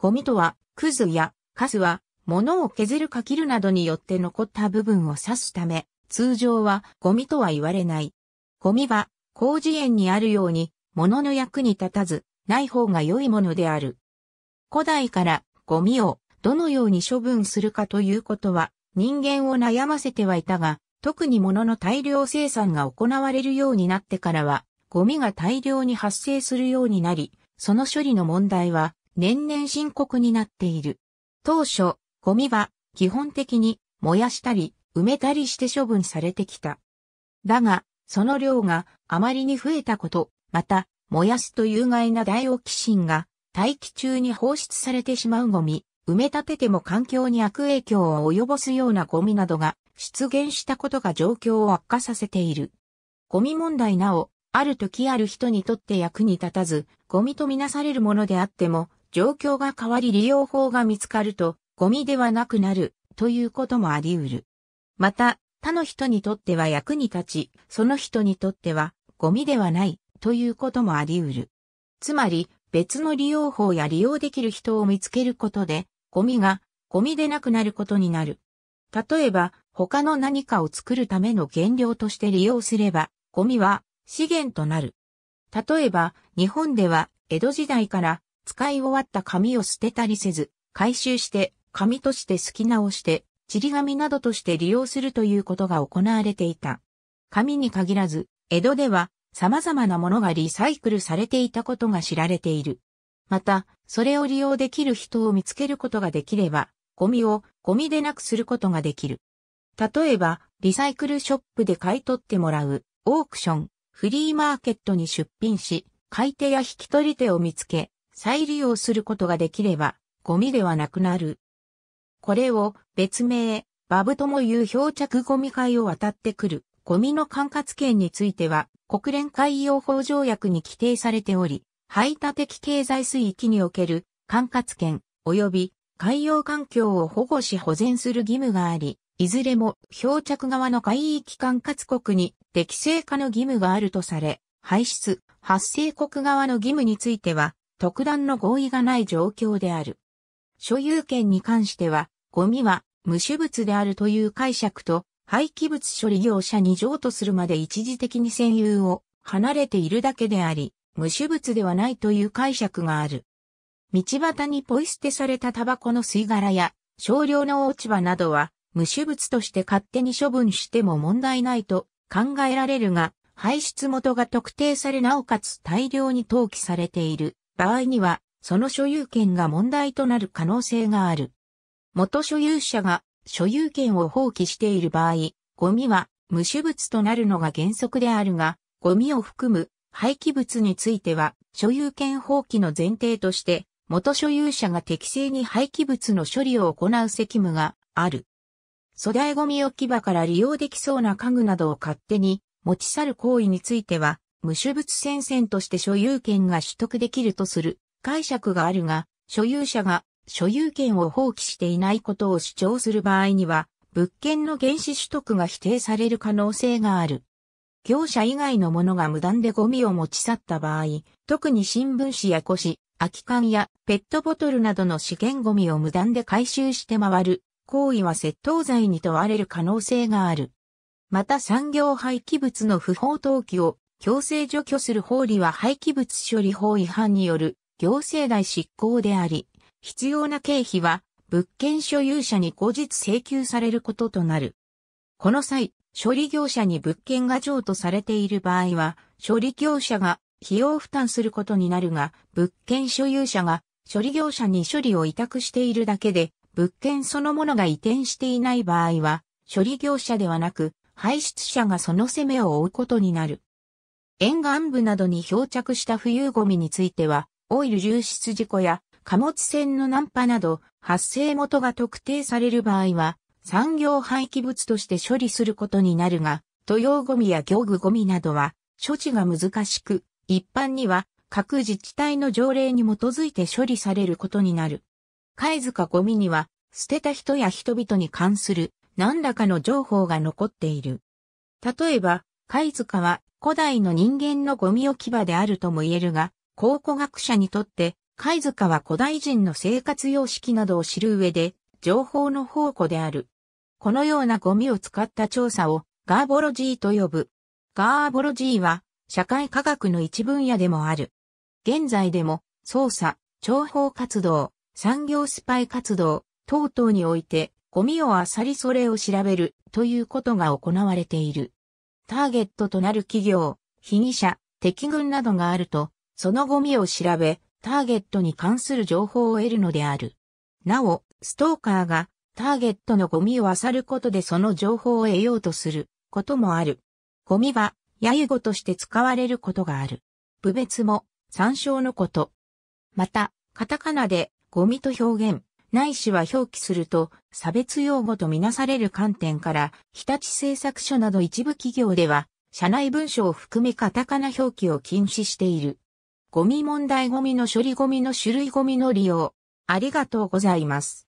ゴミとは、クズやカスは、物を削るか切るなどによって残った部分を指すため、通常はゴミとは言われない。ゴミは、工事園にあるように、物の役に立たず、ない方が良いものである。古代からゴミをどのように処分するかということは、人間を悩ませてはいたが、特に物の大量生産が行われるようになってからは、ゴミが大量に発生するようになり、その処理の問題は年々深刻になっている。当初、ゴミは基本的に燃やしたり埋めたりして処分されてきた。だが、その量があまりに増えたこと、また、燃やすと有害なダイオキシンが大気中に放出されてしまうゴミ、埋め立てても環境に悪影響を及ぼすようなゴミなどが出現したことが状況を悪化させている。ゴミ問題なお、ある時ある人にとって役に立たず、ゴミとみなされるものであっても、状況が変わり利用法が見つかると、ゴミではなくなるということもあり得る。また、他の人にとっては役に立ち、その人にとってはゴミではないということもあり得る。つまり、別の利用法や利用できる人を見つけることで、ゴミがゴミでなくなることになる。例えば、他の何かを作るための原料として利用すれば、ゴミは資源となる。例えば、日本では江戸時代から使い終わった紙を捨てたりせず、回収して紙として好きなして、ちり紙などとして利用するということが行われていた。紙に限らず、江戸では様々なものがリサイクルされていたことが知られている。また、それを利用できる人を見つけることができれば、ゴミをゴミでなくすることができる。例えば、リサイクルショップで買い取ってもらう、オークション、フリーマーケットに出品し、買い手や引き取り手を見つけ、再利用することができれば、ゴミではなくなる。これを別名、バブともいう漂着ゴミ会を渡ってくるゴミの管轄権については国連海洋法条約に規定されており、排他的経済水域における管轄権及び海洋環境を保護し保全する義務があり、いずれも漂着側の海域管轄国に適正化の義務があるとされ、排出、発生国側の義務については特段の合意がない状況である。所有権に関しては、ゴミは無種物であるという解釈と、廃棄物処理業者に譲渡するまで一時的に占有を離れているだけであり、無種物ではないという解釈がある。道端にポイ捨てされたタバコの吸い殻や少量の落ち葉などは無種物として勝手に処分しても問題ないと考えられるが、排出元が特定されなおかつ大量に投棄されている場合には、その所有権が問題となる可能性がある。元所有者が所有権を放棄している場合、ゴミは無種物となるのが原則であるが、ゴミを含む廃棄物については、所有権放棄の前提として、元所有者が適正に廃棄物の処理を行う責務がある。粗大ゴミ置き場から利用できそうな家具などを勝手に持ち去る行為については、無種物戦線として所有権が取得できるとする解釈があるが、所有者が所有権を放棄していないことを主張する場合には、物件の原資取得が否定される可能性がある。業者以外の者が無断でゴミを持ち去った場合、特に新聞紙や古紙、空き缶やペットボトルなどの資源ゴミを無断で回収して回る行為は窃盗罪に問われる可能性がある。また産業廃棄物の不法投棄を強制除去する法理は廃棄物処理法違反による行政代執行であり、必要な経費は物件所有者に後日請求されることとなる。この際、処理業者に物件が譲渡されている場合は、処理業者が費用負担することになるが、物件所有者が処理業者に処理を委託しているだけで、物件そのものが移転していない場合は、処理業者ではなく、排出者がその責めを負うことになる。沿岸部などに漂着した浮遊ゴミについては、オイル流出事故や貨物船の難破など発生元が特定される場合は、産業廃棄物として処理することになるが、土用ゴミや業具ゴミなどは処置が難しく、一般には各自治体の条例に基づいて処理されることになる。貝塚ゴミには、捨てた人や人々に関する何らかの情報が残っている。例えば、貝塚は古代の人間のゴミ置き場であるとも言えるが、考古学者にとって、貝塚は古代人の生活様式などを知る上で、情報の宝庫である。このようなゴミを使った調査を、ガーボロジーと呼ぶ。ガーボロジーは、社会科学の一分野でもある。現在でも、捜査、諜報活動、産業スパイ活動、等々において、ゴミをあさりそれを調べるということが行われている。ターゲットとなる企業、被疑者、敵軍などがあると、そのゴミを調べ、ターゲットに関する情報を得るのである。なお、ストーカーがターゲットのゴミを漁ることでその情報を得ようとすることもある。ゴミは、揶揄語として使われることがある。部別も、参照のこと。また、カタカナでゴミと表現、ないしは表記すると差別用語とみなされる観点から、日立製作所など一部企業では、社内文書を含めカタカナ表記を禁止している。ゴミ問題ゴミの処理ゴミの種類ゴミの利用。ありがとうございます。